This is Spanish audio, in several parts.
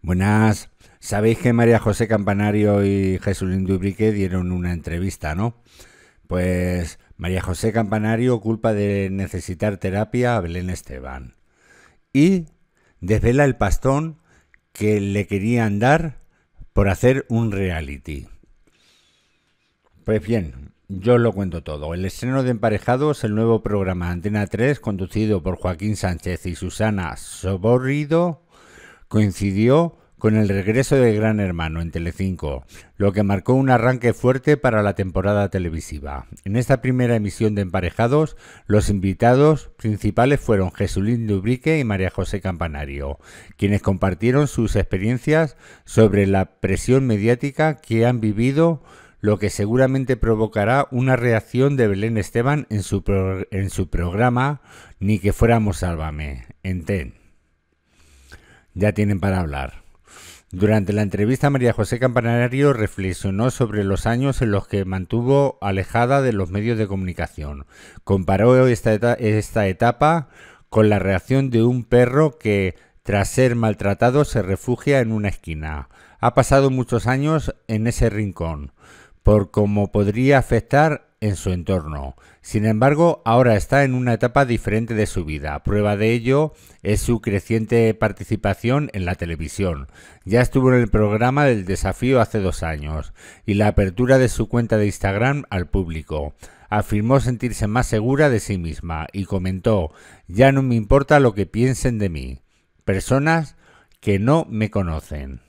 Buenas. Sabéis que María José Campanario y Jesulín Dubrique dieron una entrevista, ¿no? Pues María José Campanario culpa de necesitar terapia a Belén Esteban. Y desvela el pastón que le querían dar por hacer un reality. Pues bien, yo os lo cuento todo. El estreno de Emparejados, el nuevo programa Antena 3, conducido por Joaquín Sánchez y Susana Soborrido, coincidió con el regreso de Gran Hermano en Telecinco, lo que marcó un arranque fuerte para la temporada televisiva. En esta primera emisión de Emparejados, los invitados principales fueron Jesulín Dubrique y María José Campanario, quienes compartieron sus experiencias sobre la presión mediática que han vivido lo que seguramente provocará una reacción de Belén Esteban en su, en su programa Ni que fuéramos Sálvame, en TEN ya tienen para hablar. Durante la entrevista, María José Campanario reflexionó sobre los años en los que mantuvo alejada de los medios de comunicación. Comparó esta, esta etapa con la reacción de un perro que, tras ser maltratado, se refugia en una esquina. Ha pasado muchos años en ese rincón, por cómo podría afectar en su entorno. Sin embargo, ahora está en una etapa diferente de su vida. Prueba de ello es su creciente participación en la televisión. Ya estuvo en el programa del desafío hace dos años y la apertura de su cuenta de Instagram al público. Afirmó sentirse más segura de sí misma y comentó, ya no me importa lo que piensen de mí. Personas que no me conocen.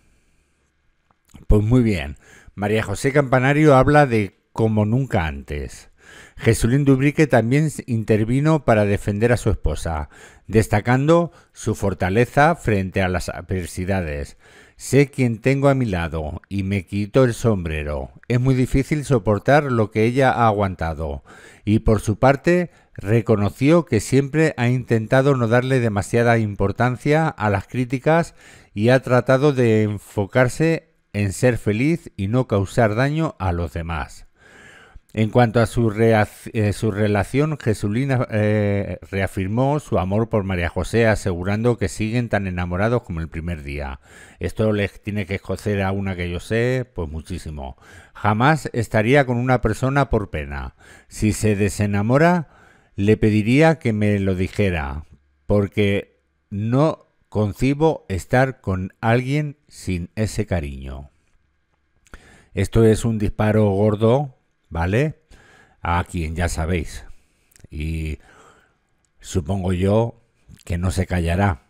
Pues muy bien. María José Campanario habla de como nunca antes. Jesulín Dubrique también intervino para defender a su esposa, destacando su fortaleza frente a las adversidades. Sé quién tengo a mi lado y me quito el sombrero. Es muy difícil soportar lo que ella ha aguantado. Y por su parte, reconoció que siempre ha intentado no darle demasiada importancia a las críticas y ha tratado de enfocarse en ser feliz y no causar daño a los demás. En cuanto a su, eh, relación, Jesulina eh, reafirmó su amor por María José, asegurando que siguen tan enamorados como el primer día. Esto les tiene que escocer a una que yo sé, pues muchísimo. Jamás estaría con una persona por pena. Si se desenamora, le pediría que me lo dijera, porque no concibo estar con alguien sin ese cariño. Esto es un disparo gordo ¿vale? A quien ya sabéis. Y supongo yo que no se callará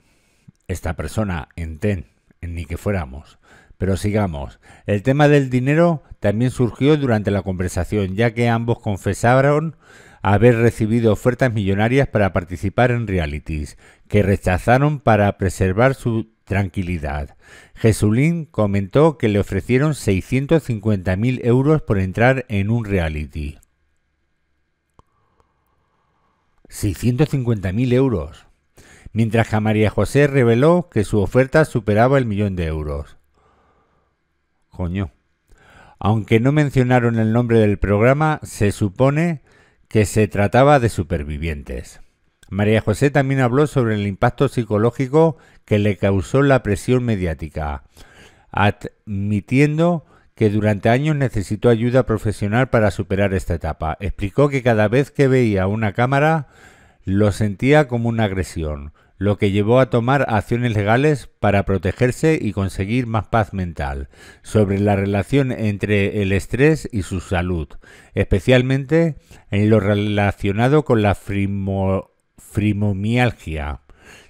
esta persona en TEN, ni que fuéramos. Pero sigamos. El tema del dinero también surgió durante la conversación, ya que ambos confesaron haber recibido ofertas millonarias para participar en realities, que rechazaron para preservar su Tranquilidad. Jesulín comentó que le ofrecieron 650.000 euros por entrar en un reality. 650.000 euros. Mientras que María José reveló que su oferta superaba el millón de euros. Coño. Aunque no mencionaron el nombre del programa, se supone que se trataba de supervivientes. María José también habló sobre el impacto psicológico que le causó la presión mediática, admitiendo que durante años necesitó ayuda profesional para superar esta etapa. Explicó que cada vez que veía una cámara lo sentía como una agresión, lo que llevó a tomar acciones legales para protegerse y conseguir más paz mental, sobre la relación entre el estrés y su salud, especialmente en lo relacionado con la frimo, ...frimomialgia...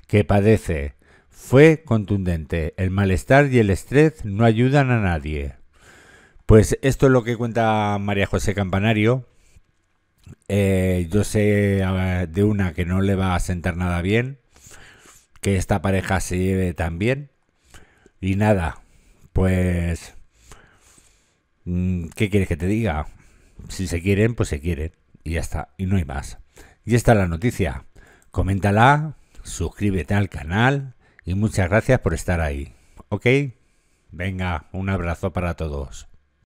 que padece. Fue contundente. El malestar y el estrés no ayudan a nadie. Pues esto es lo que cuenta María José Campanario. Eh, yo sé ah, de una que no le va a sentar nada bien, que esta pareja se lleve tan bien. Y nada, pues... Mm, ¿Qué quieres que te diga? Si se quieren, pues se quieren. Y ya está. Y no hay más. Y esta es la noticia. Coméntala, suscríbete al canal y muchas gracias por estar ahí. ¿Ok? Venga, un abrazo para todos.